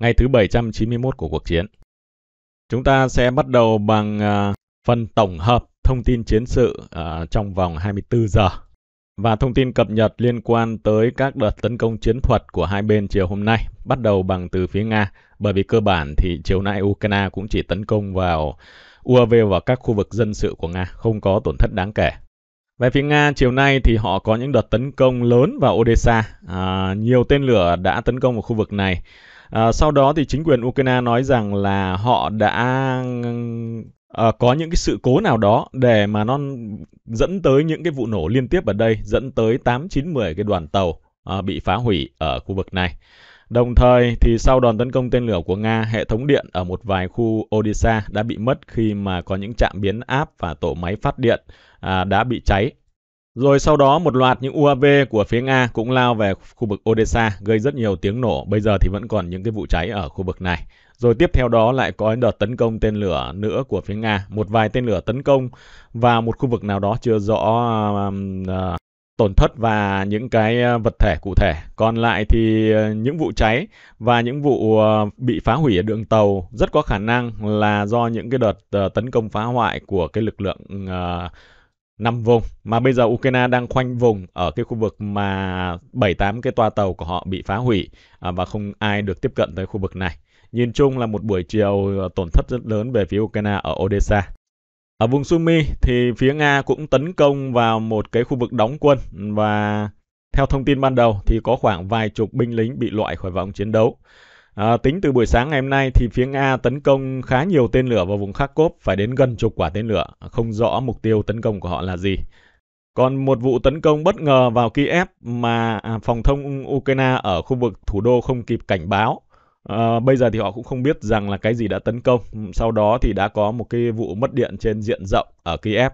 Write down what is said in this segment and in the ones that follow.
ngày thứ 791 của cuộc chiến. Chúng ta sẽ bắt đầu bằng uh, phần tổng hợp thông tin chiến sự uh, trong vòng 24 giờ và thông tin cập nhật liên quan tới các đợt tấn công chiến thuật của hai bên chiều hôm nay, bắt đầu bằng từ phía Nga, bởi vì cơ bản thì chiều nay Ukraine cũng chỉ tấn công vào UAV và các khu vực dân sự của Nga, không có tổn thất đáng kể. Về phía Nga, chiều nay thì họ có những đợt tấn công lớn vào Odessa. À, nhiều tên lửa đã tấn công vào khu vực này. Ờ, sau đó thì chính quyền Ukraine nói rằng là họ đã À, có những cái sự cố nào đó để mà nó dẫn tới những cái vụ nổ liên tiếp ở đây, dẫn tới 8 9 10 cái đoàn tàu à, bị phá hủy ở khu vực này. Đồng thời thì sau đòn tấn công tên lửa của Nga, hệ thống điện ở một vài khu Odisha đã bị mất khi mà có những trạm biến áp và tổ máy phát điện à, đã bị cháy rồi sau đó một loạt những UAV của phía Nga cũng lao về khu vực Odessa gây rất nhiều tiếng nổ. Bây giờ thì vẫn còn những cái vụ cháy ở khu vực này. Rồi tiếp theo đó lại có đợt tấn công tên lửa nữa của phía Nga. Một vài tên lửa tấn công vào một khu vực nào đó chưa rõ uh, tổn thất và những cái ờ, vật thể cụ thể. Còn lại thì ờ, những vụ cháy và những vụ bị phá hủy ở đường tàu rất có khả năng là do những cái đợt tấn công phá hoại của cái lực lượng uh, năm vùng mà bây giờ Ukraine đang khoanh vùng ở cái khu vực mà 78 cái toa tàu của họ bị phá hủy à, và không ai được tiếp cận tới khu vực này. Nhìn chung là một buổi chiều à, tổn thất rất lớn về phía Ukraine ở Odessa. Ở vùng Sumy thì phía Nga cũng tấn công vào một cái khu vực đóng quân và theo thông tin ban đầu thì có khoảng vài chục binh lính bị loại khỏi vòng chiến đấu. À, tính từ buổi sáng ngày hôm nay thì phía Nga tấn công khá nhiều tên lửa vào vùng Kharkov, phải đến gần chục quả tên lửa, không rõ mục tiêu tấn công của họ là gì. Còn một vụ tấn công bất ngờ vào Kiev mà à, phòng thông Ukraine ở khu vực thủ đô không kịp cảnh báo. À, bây giờ thì họ cũng không biết rằng là cái gì đã tấn công. Sau đó thì đã có một cái vụ mất điện trên diện rộng ở Kiev.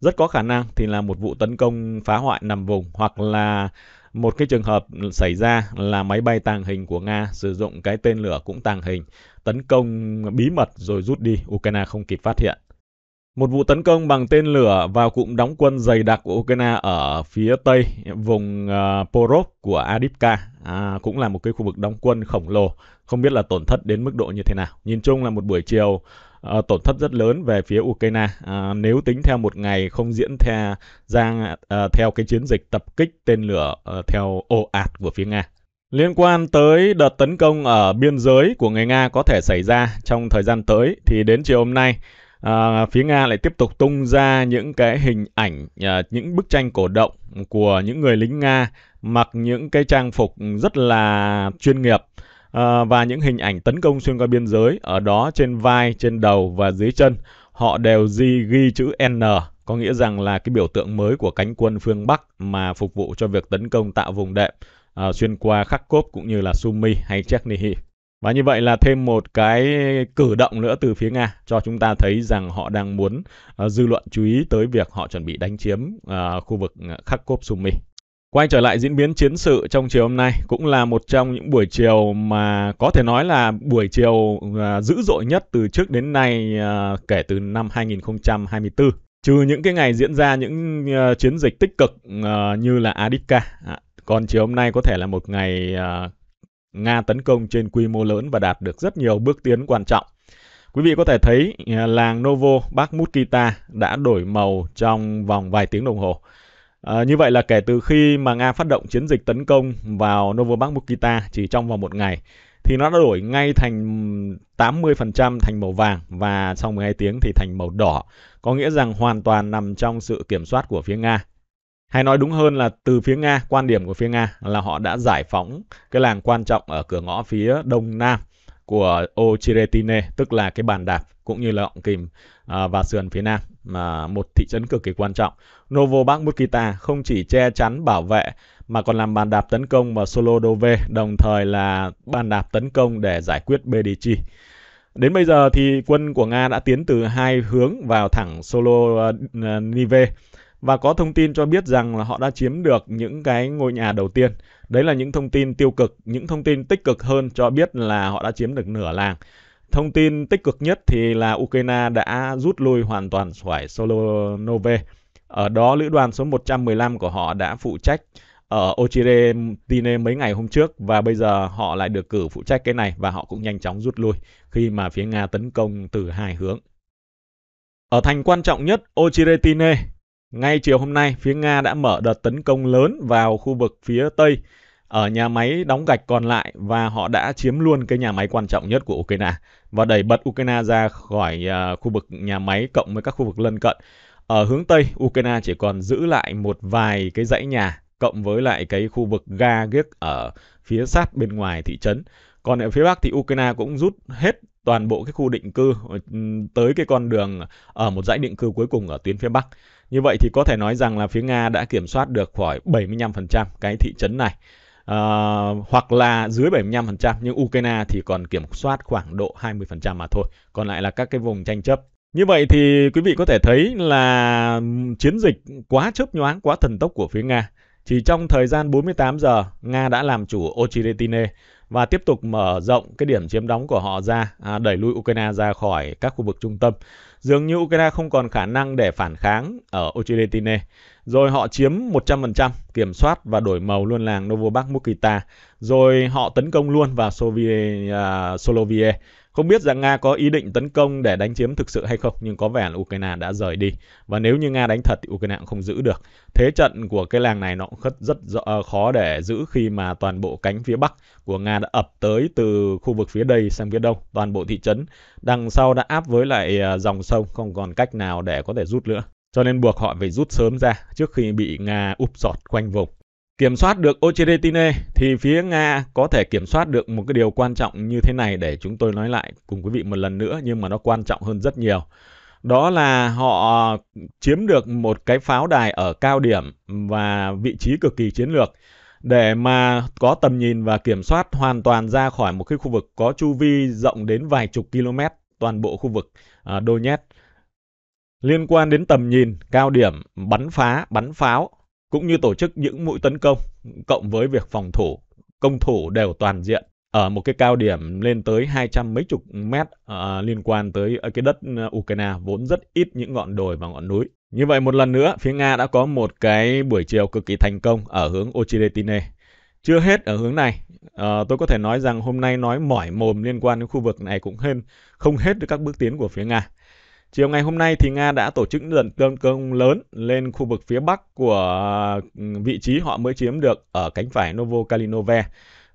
Rất có khả năng thì là một vụ tấn công phá hoại nằm vùng hoặc là một cái trường hợp xảy ra là máy bay tàng hình của Nga sử dụng cái tên lửa cũng tàng hình, tấn công bí mật rồi rút đi, Ukraine không kịp phát hiện. Một vụ tấn công bằng tên lửa vào cụm đóng quân dày đặc của Ukraine ở phía tây vùng uh, ờ, Porov của Adipka, à, cũng là một cái khu vực đóng quân khổng lồ, không biết là tổn thất đến mức độ như thế nào. Nhìn chung là một buổi chiều Ờ, tổn thất rất lớn về phía Ukraine. Uh, nếu tính theo một ngày không diễn theo ra uh, theo cái chiến dịch tập kích tên lửa uh, theo ồ ạt của phía Nga. Liên quan tới đợt tấn công ở biên giới của người Nga có thể xảy ra trong thời gian tới thì đến chiều hôm nay à, phía Nga lại tiếp tục tung ra những cái hình ảnh, à, những bức tranh cổ động của những người lính Nga mặc những cái trang phục rất là chuyên nghiệp Ờ, và những hình ảnh tấn công xuyên qua biên giới ở đó trên vai, trên đầu và dưới chân họ đều ghi, ghi chữ N có nghĩa rằng là cái biểu tượng mới của cánh quân phương Bắc mà phục vụ cho việc tấn công tạo vùng đệm à, xuyên qua khắc Kharkov cũng như là Sumy hay Chechnya Và như vậy là thêm một cái cử động nữa từ phía Nga cho chúng ta thấy rằng họ đang muốn uh, dư luận chú ý tới việc họ chuẩn bị đánh chiếm uh, khu vực khắc Kharkov Sumy. Quay trở lại diễn biến chiến sự trong chiều hôm nay cũng là một trong những buổi chiều mà có thể nói là buổi chiều à, dữ dội nhất từ trước đến nay à, kể từ năm 2024. Trừ những cái ngày diễn ra những à, chiến dịch tích cực như là Adipka. còn chiều hôm nay có thể là một ngày Nga tấn công trên quy mô lớn và đạt được rất nhiều bước tiến quan trọng. Quý vị có thể thấy làng Novo Bakhmutkita đã đổi màu trong vòng vài tiếng đồng hồ. À, như vậy là kể từ khi mà Nga phát động chiến dịch tấn công vào Novomag Mukita chỉ trong vòng một ngày thì nó đã đổi ngay thành 80% thành màu vàng và sau 12 tiếng thì thành màu đỏ, có nghĩa rằng hoàn toàn nằm trong sự kiểm soát của phía Nga. Hay nói đúng hơn là từ phía Nga, quan điểm của phía Nga là họ đã giải phóng cái làng quan trọng ở cửa ngõ phía đông nam của Ochiretine tức là cái bàn đạp cũng như là họng kìm à, và sườn phía nam mà một thị trấn cực kỳ quan trọng. Novobakhmutkita không chỉ che chắn bảo vệ mà còn làm bàn đạp tấn công vào Solodove đồng thời là bàn đạp tấn công để giải quyết Bedichi. Đến bây giờ thì quân của Nga đã tiến từ hai hướng vào thẳng Solonive và có thông tin cho biết rằng là họ đã chiếm được những cái ngôi nhà đầu tiên. Đấy là những thông tin tiêu cực, những thông tin tích cực hơn cho biết là họ đã chiếm được nửa làng. Thông tin tích cực nhất thì là Ukraine đã rút lui hoàn toàn khỏi Solonove. Ở đó lữ đoàn số 115 của họ đã phụ trách ở Ochire Tine mấy ngày hôm trước và bây giờ họ lại được cử phụ trách cái này và họ cũng nhanh chóng rút lui khi mà phía Nga tấn công từ hai hướng. Ở thành quan trọng nhất Ochiretine, ngay chiều hôm nay, phía Nga đã mở đợt tấn công lớn vào khu vực phía Tây ở nhà máy đóng gạch còn lại và họ đã chiếm luôn cái nhà máy quan trọng nhất của Ukraine và đẩy bật Ukraine ra khỏi à, khu vực nhà máy cộng với các khu vực lân cận. Ở hướng Tây, Ukraine chỉ còn giữ lại một vài cái dãy nhà cộng với lại cái khu vực ga ghiếc ở phía sát bên ngoài thị trấn. Còn ở phía Bắc thì Ukraine cũng rút hết toàn bộ cái khu định cư ờ, tới cái con đường ở một dãy định cư cuối cùng ở tuyến phía Bắc. Như vậy thì có thể nói rằng là phía Nga đã kiểm soát được khỏi 75% cái thị trấn này. Uh, hoặc là dưới 75% nhưng Ukraine thì còn kiểm soát khoảng độ 20% mà thôi. Còn lại là các cái vùng tranh chấp. Như vậy thì quý vị có thể thấy là chiến dịch quá chớp nhoáng, quá thần tốc của phía Nga. Chỉ trong thời gian 48 giờ, Nga đã làm chủ Ochiretine, và tiếp tục mở rộng cái điểm chiếm đóng của họ ra, à, đẩy lui Ukraine ra khỏi các khu vực trung tâm. Dường như Ukraine không còn khả năng để phản kháng ở Ochiletine. Rồi họ chiếm 100% kiểm soát và đổi màu luôn làng Novobakh Mukita. Rồi họ tấn công luôn vào Sovie, uh, à, Solovie không biết rằng Nga có ý định tấn công để đánh chiếm thực sự hay không, nhưng có vẻ là Ukraine đã rời đi. Và nếu như Nga đánh thật thì Ukraine cũng không giữ được. Thế trận của cái làng này nó rất, rất ờ, khó để giữ khi mà toàn bộ cánh phía Bắc của Nga đã ập tới từ khu vực phía đây sang phía Đông. Toàn bộ thị trấn đằng sau đã áp với lại ờ, dòng sông, không còn cách nào để có thể rút nữa. Cho nên buộc họ phải rút sớm ra trước khi bị Nga úp sọt quanh vùng kiểm soát được Ocheretine thì phía Nga có thể kiểm soát được một cái điều quan trọng như thế này để chúng tôi nói lại cùng quý vị một lần nữa nhưng mà nó quan trọng hơn rất nhiều. Đó là họ chiếm được một cái pháo đài ở cao điểm và vị trí cực kỳ chiến lược để mà có tầm nhìn và kiểm soát hoàn toàn ra khỏi một cái khu vực có chu vi rộng đến vài chục km toàn bộ khu vực à, Donetsk. Liên quan đến tầm nhìn, cao điểm, bắn phá, bắn pháo cũng như tổ chức những mũi tấn công cộng với việc phòng thủ, công thủ đều toàn diện ở một cái cao điểm lên tới hai trăm mấy chục mét uh, liên quan tới cái đất ờ, Ukraine vốn rất ít những ngọn đồi và ngọn núi. Như vậy một lần nữa, phía Nga đã có một cái buổi chiều cực kỳ thành công ở hướng Ochiretine. Chưa hết ở hướng này, uh, tôi có thể nói rằng hôm nay nói mỏi mồm liên quan đến khu vực này cũng hên không hết được các bước tiến của phía Nga. Chiều ngày hôm nay thì Nga đã tổ chức lần tấn công lớn lên khu vực phía bắc của ừ, vị trí họ mới chiếm được ở cánh phải Novokalinove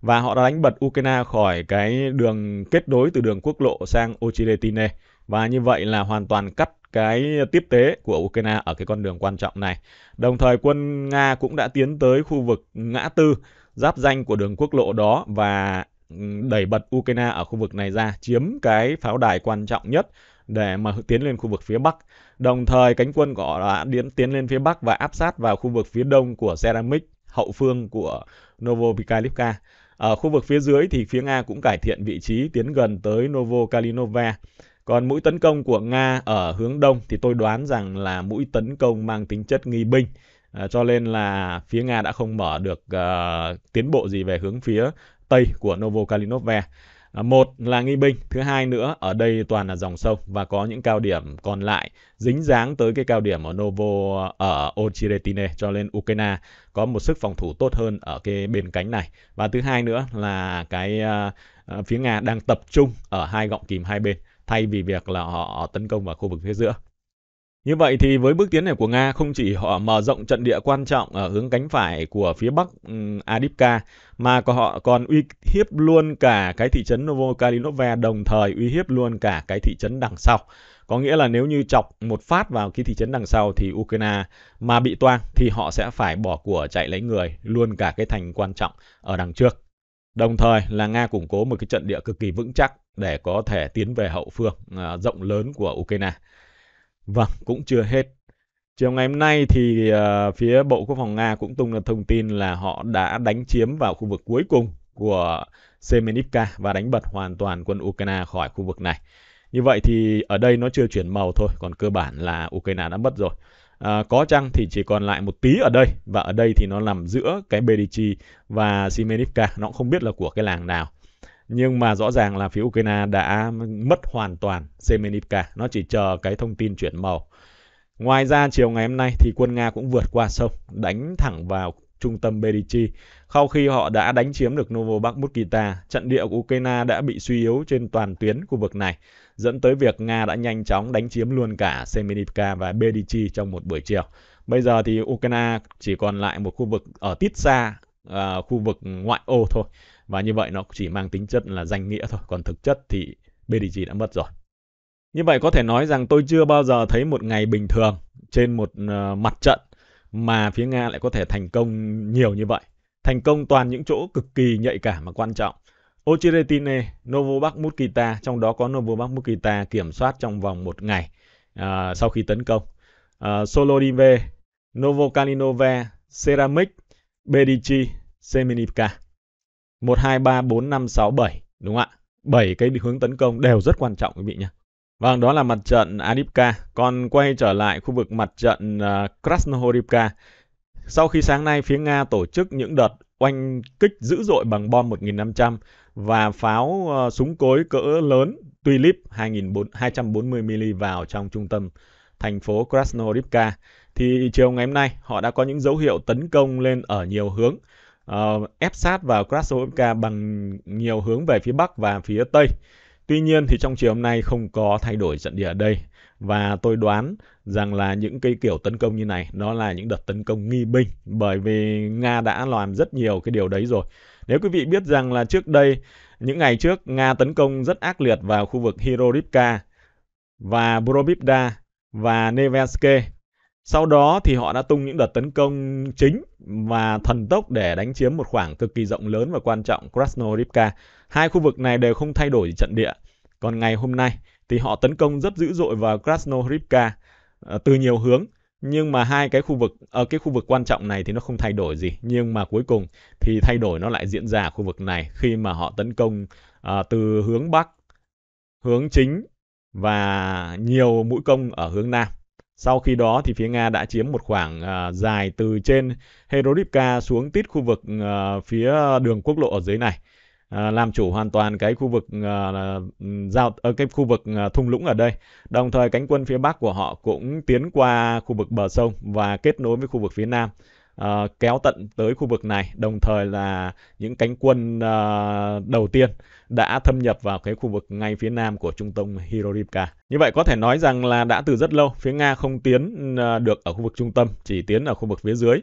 và họ đã đánh bật Ukraine khỏi cái đường kết nối từ đường quốc lộ sang Ochiletine và như vậy là hoàn toàn cắt cái tiếp tế của Ukraine ở cái con đường quan trọng này. Đồng thời quân Nga cũng đã tiến tới khu vực ngã tư giáp danh của đường quốc lộ đó và ừ, đẩy bật Ukraine ở khu vực này ra chiếm cái pháo đài quan trọng nhất để mà tiến lên khu vực phía Bắc. Đồng thời cánh quân của họ đã tiến, tiến lên phía Bắc và áp sát vào khu vực phía đông của Ceramic, hậu phương của Novopikalivka. Ở khu vực phía dưới thì phía Nga cũng cải thiện vị trí tiến gần tới Novokalinova. Còn mũi tấn công của Nga ở hướng đông thì tôi đoán rằng là mũi tấn công mang tính chất nghi binh. À, cho nên là phía Nga đã không mở được uh, tiến bộ gì về hướng phía tây của Novokalinova. À, một là Nghi Binh, thứ hai nữa ở đây toàn là dòng sông và có những cao điểm còn lại dính dáng tới cái cao điểm ở Novo ở Ochiretine cho nên Ukraine có một sức phòng thủ tốt hơn ở cái bên cánh này. Và thứ hai nữa là cái à, à, phía Nga đang tập trung ở hai gọng kìm hai bên thay vì việc là họ tấn công vào khu vực phía giữa. Như vậy thì với bước tiến này của Nga không chỉ họ mở rộng trận địa quan trọng ở hướng cánh phải của phía bắc Adipka mà họ còn uy hiếp luôn cả cái thị trấn Novokalinova đồng thời uy hiếp luôn cả cái thị trấn đằng sau. Có nghĩa là nếu như chọc một phát vào cái thị trấn đằng sau thì Ukraine mà bị toang thì họ sẽ phải bỏ của chạy lấy người luôn cả cái thành quan trọng ở đằng trước. Đồng thời là Nga củng cố một cái trận địa cực kỳ vững chắc để có thể tiến về hậu phương ờ, rộng lớn của Ukraine. Vâng, cũng chưa hết. Chiều ngày hôm nay thì uh, phía Bộ Quốc phòng Nga cũng tung ra thông tin là họ đã đánh chiếm vào khu vực cuối cùng của Semenivka và đánh bật hoàn toàn quân Ukraine khỏi khu vực này. Như vậy thì ở đây nó chưa chuyển màu thôi, còn cơ bản là Ukraine đã mất rồi. À, có chăng thì chỉ còn lại một tí ở đây và ở đây thì nó nằm giữa cái Bedichi và Simenivka, nó không biết là của cái làng nào nhưng mà rõ ràng là phía Ukraine đã mất hoàn toàn Semenivka, nó chỉ chờ cái thông tin chuyển màu. Ngoài ra chiều ngày hôm nay thì quân Nga cũng vượt qua sông, đánh thẳng vào trung tâm Berichi. Sau khi họ đã đánh chiếm được Novobakhmutkita, trận địa của Ukraine đã bị suy yếu trên toàn tuyến khu vực này, dẫn tới việc Nga đã nhanh chóng đánh chiếm luôn cả Semenivka và Berichi trong một buổi chiều. Bây giờ thì Ukraine chỉ còn lại một khu vực ở Titsa, uh, à, khu vực ngoại ô thôi và như vậy nó chỉ mang tính chất là danh nghĩa thôi, còn thực chất thì BDG đã mất rồi. Như vậy có thể nói rằng tôi chưa bao giờ thấy một ngày bình thường trên một ờ, mặt trận mà phía Nga lại có thể thành công nhiều như vậy. Thành công toàn những chỗ cực kỳ nhạy cảm và quan trọng. Ochiretine, Novobak Mutkita, trong đó có Novobak Mutkita kiểm soát trong vòng một ngày à, sau khi tấn công. À, ờ, Solodive, Novokalinova, Ceramic, Bedici, Semenivka. 1, 2, 3, 4, 5, 6, 7. Đúng không ạ? 7 cái hướng tấn công đều rất quan trọng quý vị nhé. Vâng, đó là mặt trận Adipka. Còn quay trở lại khu vực mặt trận à, Krasnohorivka. Sau khi sáng nay phía Nga tổ chức những đợt oanh kích dữ dội bằng bom 1500 và pháo uh, súng cối cỡ lớn Tulip 240mm vào trong trung tâm thành phố Krasnohorivka thì chiều ngày hôm nay họ đã có những dấu hiệu tấn công lên ở nhiều hướng uh, ép sát vào Krasnoyarsk bằng nhiều hướng về phía Bắc và phía Tây. Tuy nhiên thì trong chiều hôm nay không có thay đổi trận địa ở đây và tôi đoán rằng là những cái kiểu tấn công như này nó là những đợt tấn công nghi binh bởi vì Nga đã làm rất nhiều cái điều đấy rồi. Nếu quý vị biết rằng là trước đây những ngày trước Nga tấn công rất ác liệt vào khu vực Hirorivka và Borobivka và Neveske sau đó thì họ đã tung những đợt tấn công chính và thần tốc để đánh chiếm một khoảng cực kỳ rộng lớn và quan trọng Krasnodrivka. Hai khu vực này đều không thay đổi trận địa. Còn ngày hôm nay thì họ tấn công rất dữ dội vào Krasnodrivka ờ, từ nhiều hướng nhưng mà hai cái khu vực ở ờ, cái khu vực quan trọng này thì nó không thay đổi gì nhưng mà cuối cùng thì thay đổi nó lại diễn ra ở khu vực này khi mà họ tấn công uh, từ hướng bắc hướng chính và nhiều mũi công ở hướng nam sau khi đó thì phía Nga đã chiếm một khoảng uh, dài từ trên Herodivka xuống tít khu vực uh, phía đường quốc lộ ở dưới này. À, làm chủ hoàn toàn cái khu vực à, giao ở ờ, cái khu vực à, thung lũng ở đây. Đồng thời cánh quân phía bắc của họ cũng tiến qua khu vực bờ sông và kết nối với khu vực phía nam. Ờ, kéo tận tới khu vực này đồng thời là những cánh quân uh, đầu tiên đã thâm nhập vào cái khu vực ngay phía nam của trung tâm Hirorivka. Như vậy có thể nói rằng là đã từ rất lâu phía Nga không tiến uh, được ở khu vực trung tâm, chỉ tiến ở khu vực phía dưới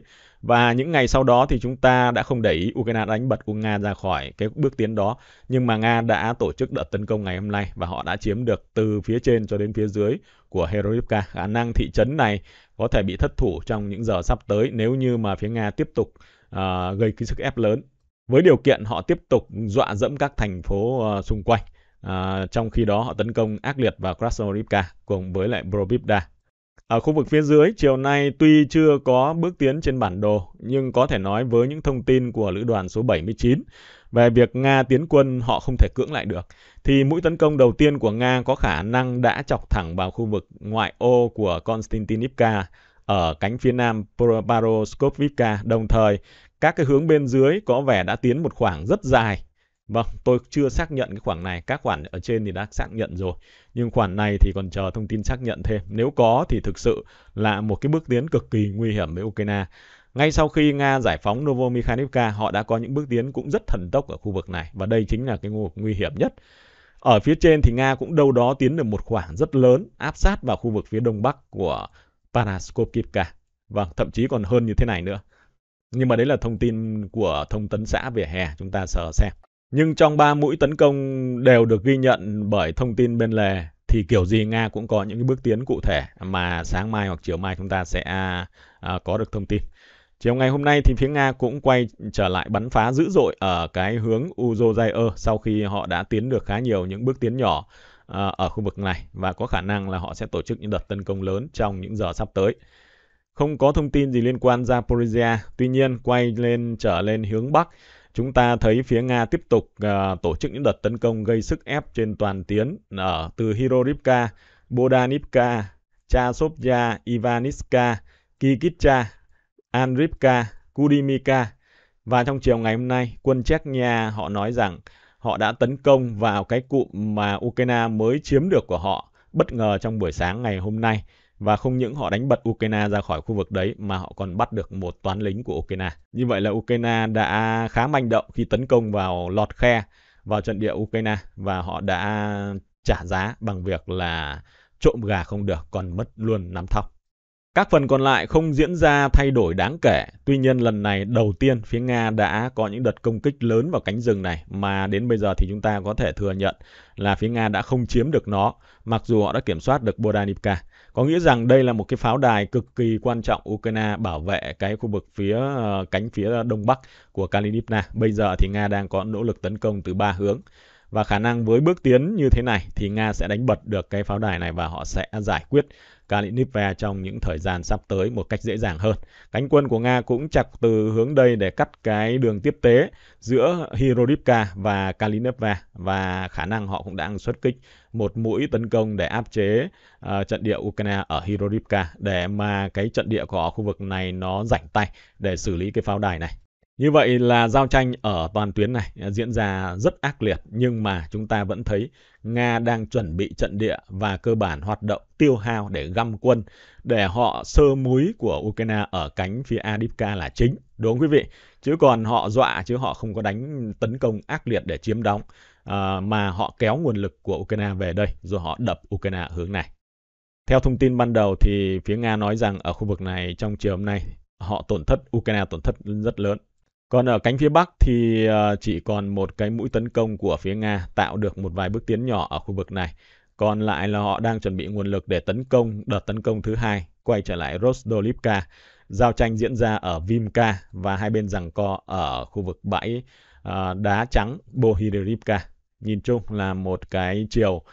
và những ngày sau đó thì chúng ta đã không để ý Ukraine đánh bật quân Nga ra khỏi cái bước tiến đó. Nhưng mà Nga đã tổ chức đợt tấn công ngày hôm nay và họ đã chiếm được từ phía trên cho đến phía dưới của Herorivka. Khả năng thị trấn này có thể bị thất thủ trong những giờ sắp tới nếu như mà phía Nga tiếp tục uh, gây cái sức ép lớn. Với điều kiện họ tiếp tục dọa dẫm các thành phố uh, xung quanh. À, trong khi đó họ tấn công ác liệt vào Krasnodar cùng với lại Probivda ở khu vực phía dưới, chiều nay tuy chưa có bước tiến trên bản đồ, nhưng có thể nói với những thông tin của lữ đoàn số 79 về việc Nga tiến quân họ không thể cưỡng lại được, thì mũi tấn công đầu tiên của Nga có khả năng đã chọc thẳng vào khu vực ngoại ô của Konstantinivka ở cánh phía nam Barovskovivka, đồng thời các cái hướng bên dưới có vẻ đã tiến một khoảng rất dài Vâng, tôi chưa xác nhận cái khoản này, các khoản ở trên thì đã xác nhận rồi. Nhưng khoản này thì còn chờ thông tin xác nhận thêm. Nếu có thì thực sự là một cái bước tiến cực kỳ nguy hiểm với Ukraine. Ngay sau khi Nga giải phóng Novomikhailivka, họ đã có những bước tiến cũng rất thần tốc ở khu vực này và đây chính là cái khu vực nguy hiểm nhất. Ở phía trên thì Nga cũng đâu đó tiến được một khoảng rất lớn áp sát vào khu vực phía đông bắc của Paraskovivka. Vâng, thậm chí còn hơn như thế này nữa. Nhưng mà đấy là thông tin của thông tấn xã về hè, chúng ta sờ xem. Nhưng trong ba mũi tấn công đều được ghi nhận bởi thông tin bên lề thì kiểu gì Nga cũng có những bước tiến cụ thể mà sáng mai hoặc chiều mai chúng ta sẽ à, à, có được thông tin. Chiều ngày hôm nay thì phía Nga cũng quay trở lại bắn phá dữ dội ở cái hướng Uzozair sau khi họ đã tiến được khá nhiều những bước tiến nhỏ à, ở khu vực này và có khả năng là họ sẽ tổ chức những đợt tấn công lớn trong những giờ sắp tới. Không có thông tin gì liên quan Zaporizhia, tuy nhiên quay lên trở lên hướng Bắc Chúng ta thấy phía Nga tiếp tục uh, tổ chức những đợt tấn công gây sức ép trên toàn tuyến ở à, từ Hirorivka, Bodanivka, Chasovya, Ivanivka, Kikitcha, Andrivka, Kudimika. Và trong chiều ngày hôm nay, quân Chechnya họ nói rằng họ đã tấn công vào cái cụm mà Ukraine mới chiếm được của họ bất ngờ trong buổi sáng ngày hôm nay và không những họ đánh bật Ukraine ra khỏi khu vực đấy mà họ còn bắt được một toán lính của Ukraine. Như vậy là Ukraine đã khá manh động khi tấn công vào lọt khe vào trận địa Ukraine và họ đã trả giá bằng việc là trộm gà không được còn mất luôn nắm thóc. Các phần còn lại không diễn ra thay đổi đáng kể. Tuy nhiên lần này đầu tiên phía Nga đã có những đợt công kích lớn vào cánh rừng này mà đến bây giờ thì chúng ta có thể thừa nhận là phía Nga đã không chiếm được nó mặc dù họ đã kiểm soát được Bodanivka. Có nghĩa rằng đây là một cái pháo đài cực kỳ quan trọng Ukraine bảo vệ cái khu vực phía ờ, cánh phía đông bắc của Kalidipna. Bây giờ thì Nga đang có nỗ lực tấn công từ ba hướng. Và khả năng với bước tiến như thế này thì Nga sẽ đánh bật được cái pháo đài này và họ sẽ giải quyết Kaliniv trong những thời gian sắp tới một cách dễ dàng hơn. Cánh quân của Nga cũng chặt từ hướng đây để cắt cái đường tiếp tế giữa Hirodivka và Kalinivka và khả năng họ cũng đang xuất kích một mũi tấn công để áp chế uh, trận địa Ukraine ở Hirodivka để mà cái trận địa của khu vực này nó rảnh tay để xử lý cái pháo đài này. Như vậy là giao tranh ở toàn tuyến này à, diễn ra rất ác liệt nhưng mà chúng ta vẫn thấy Nga đang chuẩn bị trận địa và cơ bản hoạt động tiêu hao để găm quân để họ sơ múi của Ukraine ở cánh phía adipka là chính. Đúng không quý vị? Chứ còn họ dọa chứ họ không có đánh tấn công ác liệt để chiếm đóng à, mà họ kéo nguồn lực của Ukraine về đây rồi họ đập Ukraine hướng này. Theo thông tin ban đầu thì phía Nga nói rằng ở khu vực này trong chiều hôm nay họ tổn thất Ukraine tổn thất rất lớn còn ở cánh phía Bắc thì ờ, chỉ còn một cái mũi tấn công của phía Nga tạo được một vài bước tiến nhỏ ở khu vực này. Còn lại là họ đang chuẩn bị nguồn lực để tấn công đợt tấn công thứ hai, quay trở lại Rostolivka. Giao tranh diễn ra ở Vimka và hai bên giằng co ở khu vực bãi uh, đá trắng Bohirivka. Nhìn chung là một cái chiều uh,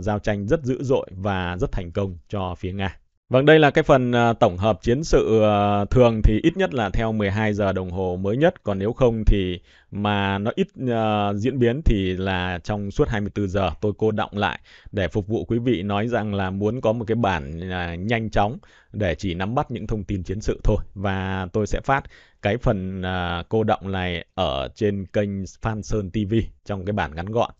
giao tranh rất dữ dội và rất thành công cho phía Nga. Vâng, đây là cái phần à, tổng hợp chiến sự à, thường thì ít nhất là theo 12 giờ đồng hồ mới nhất, còn nếu không thì mà nó ít uh, diễn biến thì là trong suốt 24 giờ tôi cô động lại để phục vụ quý vị nói rằng là muốn có một cái bản uh, nhanh chóng để chỉ nắm bắt những thông tin chiến sự thôi và tôi sẽ phát cái phần uh, cô động này ở trên kênh Phan Sơn TV trong cái bản ngắn gọn